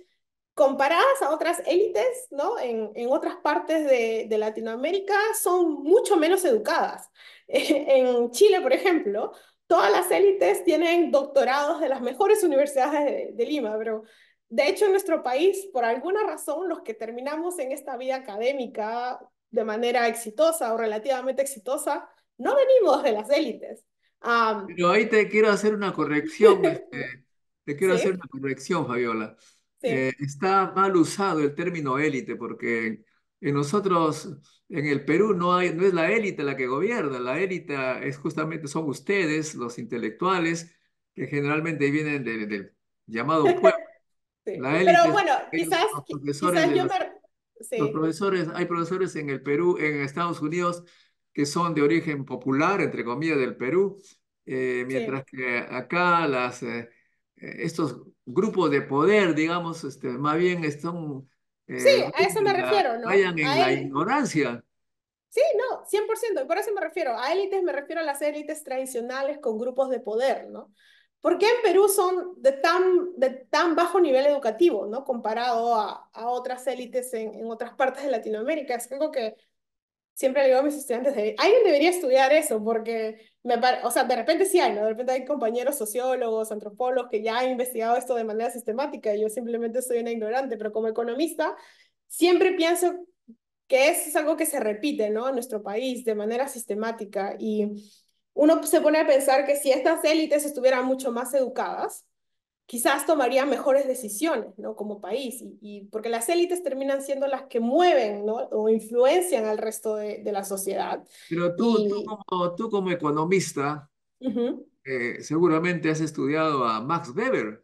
comparadas a otras élites, ¿no? En, otras partes de, Latinoamérica son mucho menos educadas. en Chile, por ejemplo, todas las élites tienen doctorados de las mejores universidades de, Lima, pero de hecho en nuestro país, por alguna razón, los que terminamos en esta vida académica de manera exitosa o relativamente exitosa, no venimos de las élites. pero ahí te quiero hacer una corrección. Este, te quiero hacer una corrección, Fabiola. Eh, está mal usado el término élite porque en nosotros, en el Perú, no, hay, no es la élite la que gobierna, la élite es justamente, son ustedes, los intelectuales, que generalmente vienen del llamado pueblo. La élite Pero bueno, quizás, profesores, hay profesores en el Perú, en Estados Unidos, que son de origen popular, entre comillas, del Perú, eh, mientras que acá las eh, estos grupos de poder, digamos, este, más bien están... Eh, sí, a eso me refiero, ¿no? Vayan en la ignorancia. Sí, no, 100%, por eso me refiero. A élites me refiero a las élites tradicionales con grupos de poder, ¿no? ¿Por qué en Perú son de tan, de tan bajo nivel educativo, ¿no? Comparado a, a otras élites en, en, otras partes de Latinoamérica. Es algo que siempre le digo a mis estudiantes, alguien debería estudiar eso, porque o sea, de repente sí hay, ¿no? De repente hay compañeros sociólogos, antropólogos que ya han investigado esto de manera sistemática y yo simplemente soy una ignorante, pero como economista siempre pienso que es algo que se repite, ¿no? En nuestro país de manera sistemática y uno se pone a pensar que si estas élites estuvieran mucho más educadas, quizás tomaría mejores decisiones, ¿no? Como país, y, y, porque las élites terminan siendo las que mueven, ¿no? O influencian al resto de, la sociedad. Pero tú, tú, como, tú como economista, eh, seguramente has estudiado a Max Weber.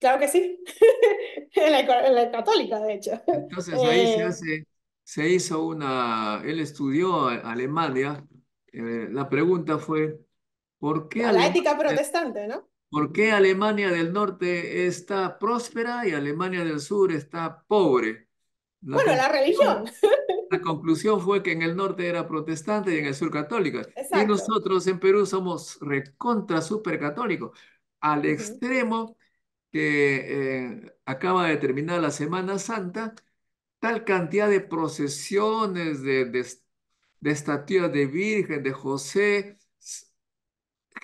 Claro que sí, en, la, católica, de hecho. Entonces ahí se, eh, hizo una, él estudió Alemania, eh, la pregunta fue, ¿por qué... A Alemania... la ética protestante, ¿no? ¿Por qué Alemania del Norte está próspera y Alemania del Sur está pobre? bueno, la religión. La conclusión fue que en el norte era protestante y en el sur católica. Y nosotros en Perú somos recontra supercatólicos. al extremo que eh, acaba de terminar la Semana Santa, tal cantidad de procesiones, de, de, de estatuas de Virgen, de José,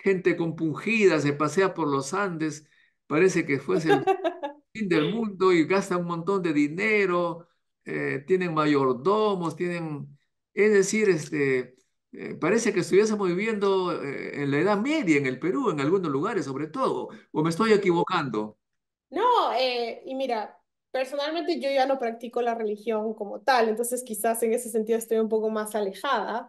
gente compungida, se pasea por los Andes, parece que fuese el fin del mundo y gasta un montón de dinero, eh, tienen mayordomos, tienen... Es decir, este, eh, parece que estuviésemos viviendo eh, en la Edad Media, en el Perú, en algunos lugares sobre todo, o me estoy equivocando. No, y mira, personalmente yo ya no practico la religión como tal, entonces quizás en ese sentido estoy un poco más alejada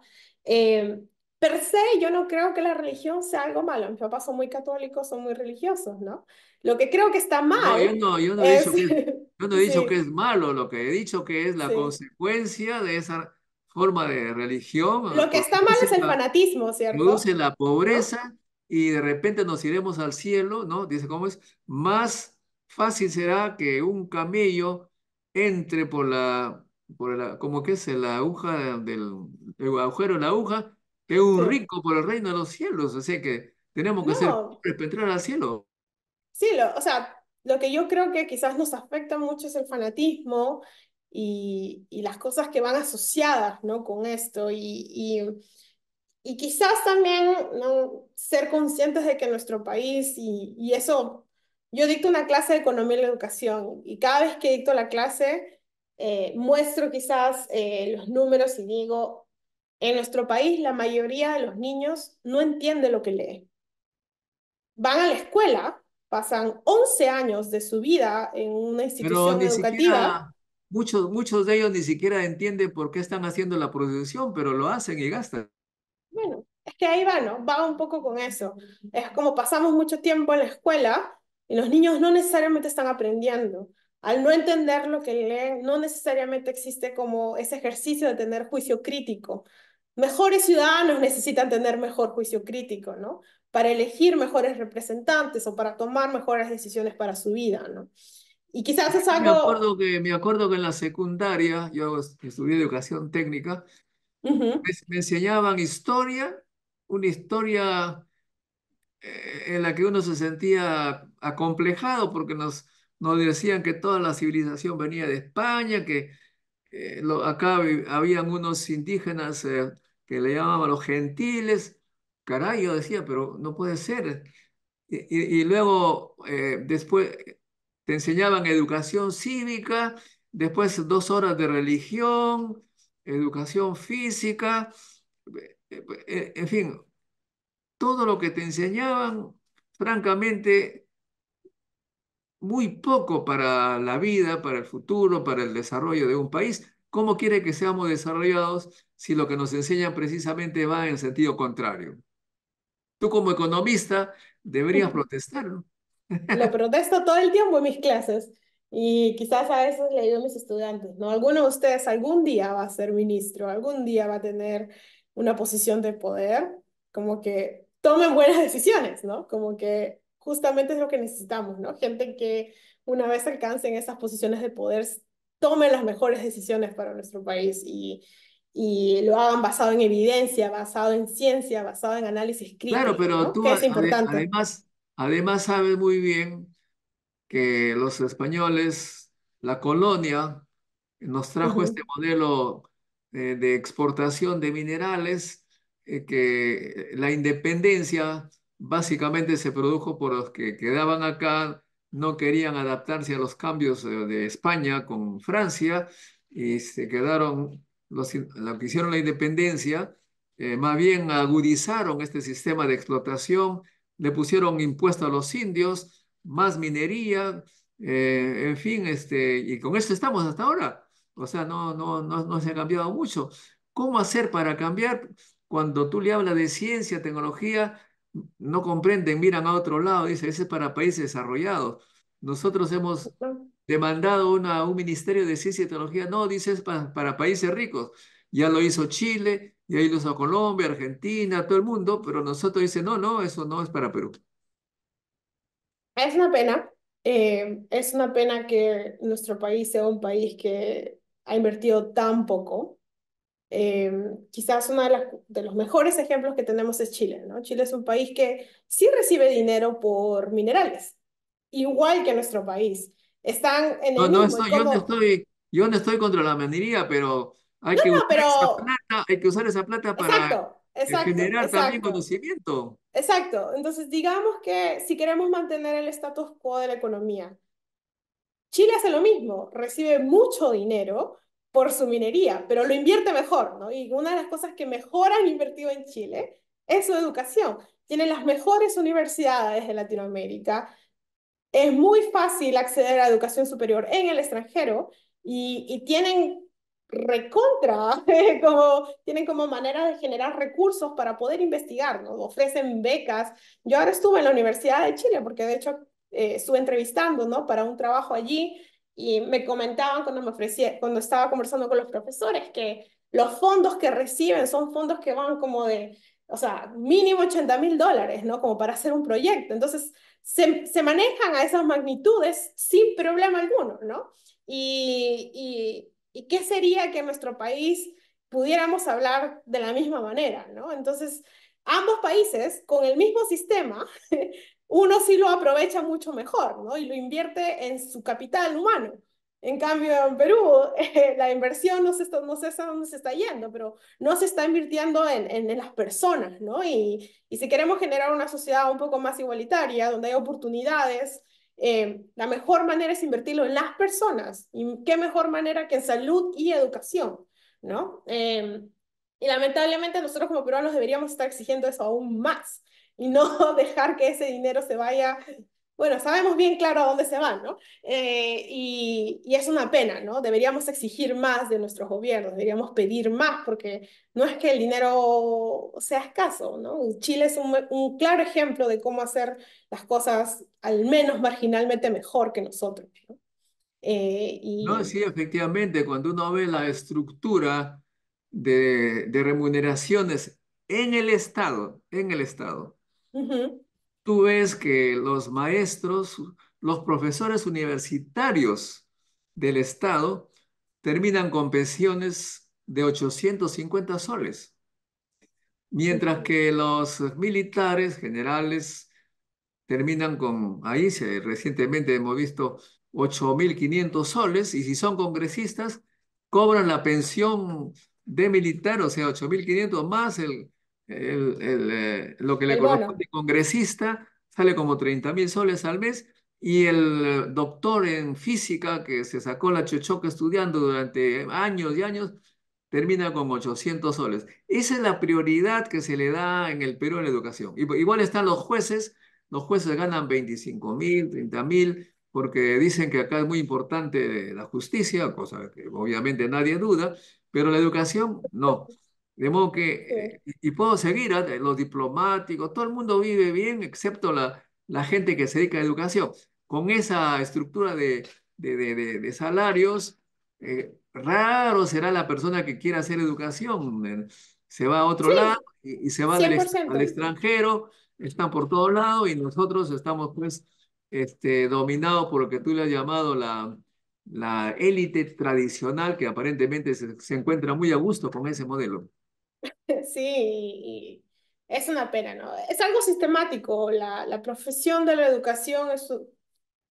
per se yo no creo que la religión sea algo malo. Mis papás son muy católicos, son muy religiosos, ¿no? Lo que creo que está mal. No, yo no, he, dicho que, es malo, lo que he dicho que es la consecuencia de esa forma de religión. Lo que está mal es el fanatismo, ¿cierto? Produce la pobreza y de repente nos iremos al cielo, ¿no? Dice, ¿cómo es? Más fácil será que un camello entre por la, por la como que es la aguja del el agujero de la aguja es un rico por el reino de los cielos, o que tenemos que ser para entrar al cielo. Sí, o sea, lo que yo creo que quizás nos afecta mucho es el fanatismo y, las cosas que van asociadas ¿no? con esto. Y, y, quizás también ¿no? ser conscientes de que nuestro país, y, eso, yo dicto una clase de economía y la educación, y cada vez que dicto la clase, eh, muestro quizás eh, los números y digo, en nuestro país, la mayoría de los niños no entiende lo que lee. Van a la escuela, pasan 11 años de su vida en una institución educativa. muchos, muchos de ellos ni siquiera entienden por qué están haciendo la producción, pero lo hacen y gastan. Bueno, es que ahí va, ¿no? Va un poco con eso. Es como pasamos mucho tiempo en la escuela y los niños no necesariamente están aprendiendo. Al no entender lo que leen, no necesariamente existe como ese ejercicio de tener juicio crítico. Mejores ciudadanos necesitan tener mejor juicio crítico, ¿no? Para elegir mejores representantes o para tomar mejores decisiones para su vida, ¿no? Y quizás es algo... Me acuerdo que, me acuerdo que en la secundaria, yo estudié educación técnica, me, me, enseñaban historia, una historia eh, en la que uno se sentía acomplejado porque nos, nos decían que toda la civilización venía de España, que eh, acá habían unos indígenas eh, que le llamaban los gentiles. Caray, yo decía, pero no puede ser. Y, luego, eh, después, te enseñaban educación cívica, después dos horas de religión, educación física, en fin, todo lo que te enseñaban, francamente, muy poco para la vida, para el futuro, para el desarrollo de un país. ¿Cómo quiere que seamos desarrollados si lo que nos enseñan precisamente va en sentido contrario? Tú como economista deberías protestar, ¿no? Lo protesto todo el tiempo en mis clases y quizás a veces le digo a mis estudiantes, ¿no? Alguno de ustedes algún día va a ser ministro, algún día va a tener una posición de poder, como que tomen buenas decisiones, ¿no? Como que justamente es lo que necesitamos, ¿no? Gente que una vez alcancen esas posiciones de poder, tomen las mejores decisiones para nuestro país y, lo hagan basado en evidencia, basado en ciencia, basado en análisis crítico. Claro, pero tú además, además sabes muy bien que los españoles, la colonia, nos trajo este modelo eh, de exportación de minerales, eh, que la independencia básicamente se produjo por los que quedaban acá, no querían adaptarse a los cambios eh, de España con Francia y se quedaron, los, que hicieron la independencia, eh, más bien agudizaron este sistema de explotación, le pusieron impuestos a los indios, más minería, eh, en fin, este, y con esto estamos hasta ahora. O sea, no, no, no, no se ha cambiado mucho. ¿Cómo hacer para cambiar cuando tú le hablas de ciencia, tecnología? no comprenden, miran a otro lado, dice, ese es para países desarrollados. Nosotros hemos demandado a un Ministerio de Ciencia y Tecnología, no, dice, es para, para países ricos. Ya lo hizo Chile, ya lo hizo Colombia, Argentina, todo el mundo, pero nosotros dice, no, no, eso no es para Perú. Es una pena, eh, es una pena que nuestro país sea un país que ha invertido tan poco Em, quizás uno de, de, los mejores ejemplos que tenemos es Chile, ¿no? Chile es un país que sí recibe dinero por minerales, igual que nuestro país. Están en el no, no, estoy, yo, no estoy, contra la minería, pero hay, que, usar pero... esa plata, que esa plata para eh, generar también conocimiento. Exacto, entonces digamos que si queremos mantener el status quo de la economía, Chile hace lo mismo, recibe mucho dinero por su minería, pero lo invierte mejor, ¿no? Y una de las cosas que mejor han invertido en Chile es su educación. Tienen las mejores universidades de Latinoamérica. Es muy fácil acceder a educación superior en el extranjero y, tienen recontra, como, tienen como manera de generar recursos para poder investigar, ¿no? Ofrecen becas. Yo ahora estuve en la Universidad de Chile porque de hecho eh, estuve entrevistando, ¿no? Para un trabajo allí y me comentaban cuando, me ofrecía, cuando estaba conversando con los profesores que los fondos que reciben son fondos que van como de, o sea, mínimo 80 mil dólares, ¿no? Como para hacer un proyecto. Entonces, se, manejan a esas magnitudes sin problema alguno, ¿no? Y, y, y, qué sería que en nuestro país pudiéramos hablar de la misma manera, ¿no? Entonces, ambos países con el mismo sistema uno sí lo aprovecha mucho mejor, ¿no? Y lo invierte en su capital humano. En cambio, en Perú, la inversión no sé, no sé a dónde se está yendo, pero no se está invirtiendo en, las personas, ¿no? Y, si queremos generar una sociedad un poco más igualitaria, donde hay oportunidades, eh, la mejor manera es invertirlo en las personas. ¿Y qué mejor manera que en salud y educación, ¿no? Eh, y lamentablemente nosotros como peruanos deberíamos estar exigiendo eso aún más y no dejar que ese dinero se vaya. Bueno, sabemos bien claro a dónde se va, ¿no? Eh, y, es una pena, ¿no? Deberíamos exigir más de nuestros gobiernos, deberíamos pedir más, porque no es que el dinero sea escaso, ¿no? Chile es un, claro ejemplo de cómo hacer las cosas al menos marginalmente mejor que nosotros, eh, ¿no? sí, efectivamente, cuando uno ve la estructura de, de remuneraciones en el Estado, en el Estado, tú ves que los maestros, los profesores universitarios del Estado terminan con pensiones de 850 soles, mientras que los militares generales terminan con, ahí recientemente hemos visto 8.500 soles, y si son congresistas, cobran la pensión de militar, o sea, 8.500 más el, eh, lo que le corresponde congresista sale como 30 mil soles al mes y el doctor en física que se sacó la chochoca estudiando durante años y años termina con 800 soles. Esa es la prioridad que se le da en el Perú en la educación. Igual están los jueces, los jueces ganan 25 mil, 30 mil, porque dicen que acá es muy importante la justicia, cosa que obviamente nadie duda, pero la educación no. De modo que, eh, y puedo seguir, ¿ah? los diplomáticos, todo el mundo vive bien, excepto la, la gente que se dedica a educación. Con esa estructura de, de, de, salarios, eh, raro será la persona que quiera hacer educación. Se va a otro lado y, se va al extranjero, están por todos lados y nosotros estamos pues este, dominados por lo que tú le has llamado la, la élite tradicional que aparentemente se encuentra muy a gusto con ese modelo. Sí, es una pena, ¿no? Es algo sistemático. La, profesión de la educación es,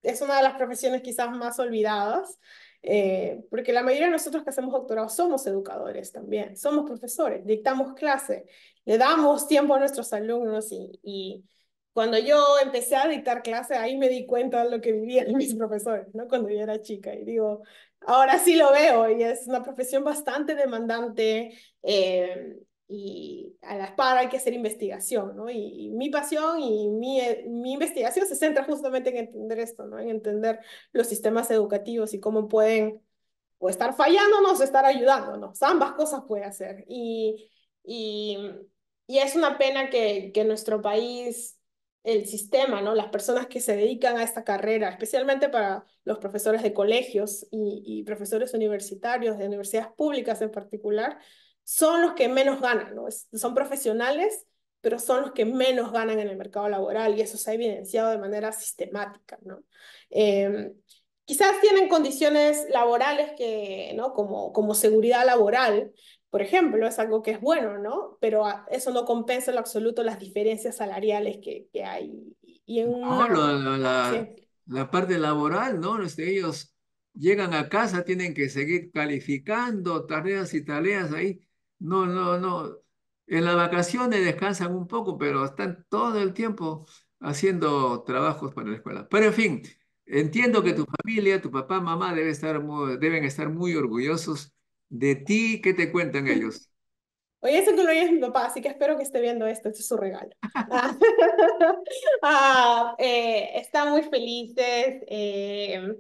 es una de las profesiones quizás más olvidadas, eh, porque la mayoría de nosotros que hacemos doctorado somos educadores también, somos profesores, dictamos clases, le damos tiempo a nuestros alumnos y, y cuando yo empecé a dictar clase ahí me di cuenta de lo que vivían mis profesores, ¿no? Cuando yo era chica, y digo, ahora sí lo veo y es una profesión bastante demandante eh, y a la par hay que hacer investigación, ¿no? Y, mi pasión y eh, mi, investigación se centra justamente en entender esto, ¿no? En entender los sistemas educativos y cómo pueden o estar fallándonos o estar ayudándonos. Ambas cosas puede hacer. Y, y, es una pena que nuestro país el sistema, ¿no? Las personas que se dedican a esta carrera, especialmente para los profesores de colegios y, profesores universitarios, de universidades públicas en particular, son los que menos ganan, son profesionales, pero son los que menos ganan en el mercado laboral y eso se ha evidenciado de manera sistemática, ¿no? Em, quizás tienen condiciones laborales que, ¿no? Como, como seguridad laboral, por ejemplo, es algo que es bueno, ¿no? Pero ah, eso no compensa en lo absoluto las diferencias salariales que, hay. Y en la, parte laboral, ¿no? ellos llegan a casa, tienen que seguir calificando tareas y tareas ahí. No, no, no. En las vacaciones descansan un poco, pero están todo el tiempo haciendo trabajos para la escuela. Pero en fin, entiendo que tu familia, tu papá, mamá debe estar deben estar muy orgullosos de ti, ¿qué te cuentan ellos? Hoy es el cumpleaños de mi papá, así que espero que esté viendo esto, este es su regalo. Ah, ah, eh, están muy felices. Eh,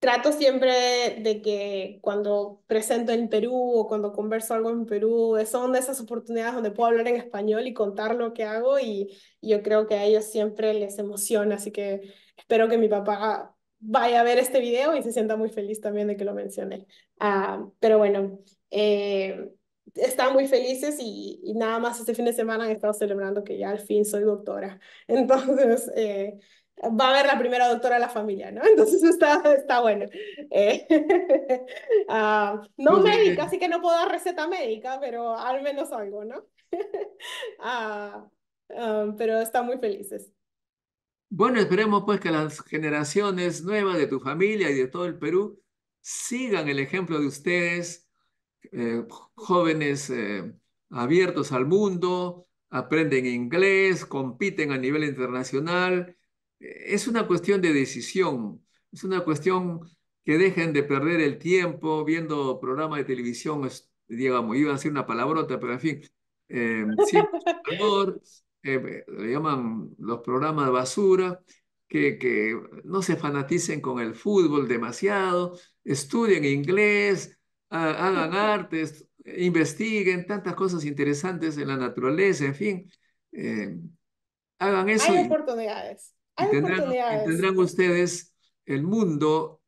trato siempre de que cuando presento en Perú o cuando converso algo en Perú, son de esas oportunidades donde puedo hablar en español y contar lo que hago y yo creo que a ellos siempre les emociona, así que espero que mi papá vaya a ver este video y se sienta muy feliz también de que lo mencioné. Ah, pero bueno, eh, están muy felices y, nada más este fin de semana han estado celebrando que ya al fin soy doctora. Entonces, eh, va a haber la primera doctora de la familia, ¿no? Entonces está, está bueno. Eh, ah, no médica, así que no puedo dar receta médica, pero al menos algo, ¿no? Ah, pero están muy felices. Bueno, esperemos pues que las generaciones nuevas de tu familia y de todo el Perú sigan el ejemplo de ustedes, eh, jóvenes eh, abiertos al mundo, aprenden inglés, compiten a nivel internacional. Es una cuestión de decisión, es una cuestión que dejen de perder el tiempo viendo programas de televisión, digamos, iba a decir una palabrota, pero en fin, eh, eh, le llaman los programas basura, que, que, no se fanaticen con el fútbol demasiado, estudien inglés, hagan artes, investiguen tantas cosas interesantes en la naturaleza, en fin. Eh, hagan eso. Hay oportunidades. Hay tendrán, oportunidades. ustedes el mundo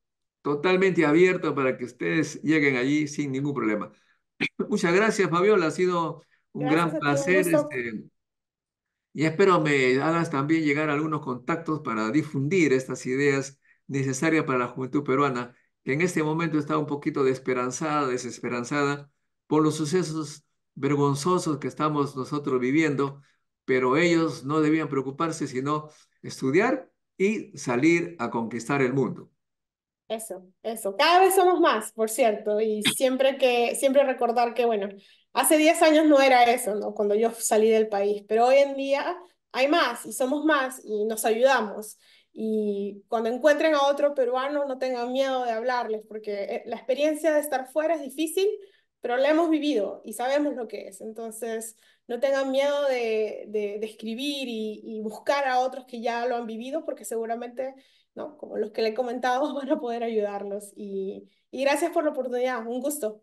totalmente abierto para que ustedes lleguen allí sin ningún problema. Muchas gracias, Fabiola. Ha sido un gran placer y espero me hagas también llegar algunos contactos para difundir estas ideas necesarias para la juventud peruana, que en este momento está un poquito desesperanzada, desesperanzada por los sucesos vergonzosos que estamos nosotros viviendo, pero ellos no debían preocuparse, sino estudiar y salir a conquistar el mundo. Eso, eso. Cada vez somos más, por cierto, y siempre que siempre recordar que bueno, Hace 10 años no era eso, ¿no? Cuando yo salí del país, pero hoy en día hay más y somos más y nos ayudamos. Y cuando encuentren a otro peruano, no tengan miedo de hablarles, porque eh, la experiencia de estar fuera es difícil, pero la hemos vivido y sabemos lo que es. Entonces, no tengan miedo de, de, escribir y, buscar a otros que ya lo han vivido, porque seguramente, ¿no? como los que le he comentado, van a poder ayudarlos. Y, y gracias por la oportunidad, un gusto.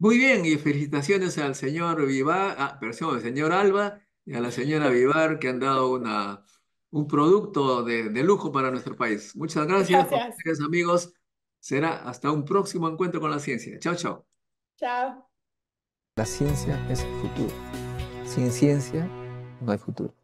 Muy bien, y felicitaciones al señor Vivar, ah, perdón, al señor Alba y a la señora Vivar que han dado una, un producto de, de lujo para nuestro país. Muchas gracias, gracias. amigos. Será hasta un próximo encuentro con la ciencia. Chao, chao. Chao. La ciencia es el futuro. Sin ciencia no hay futuro.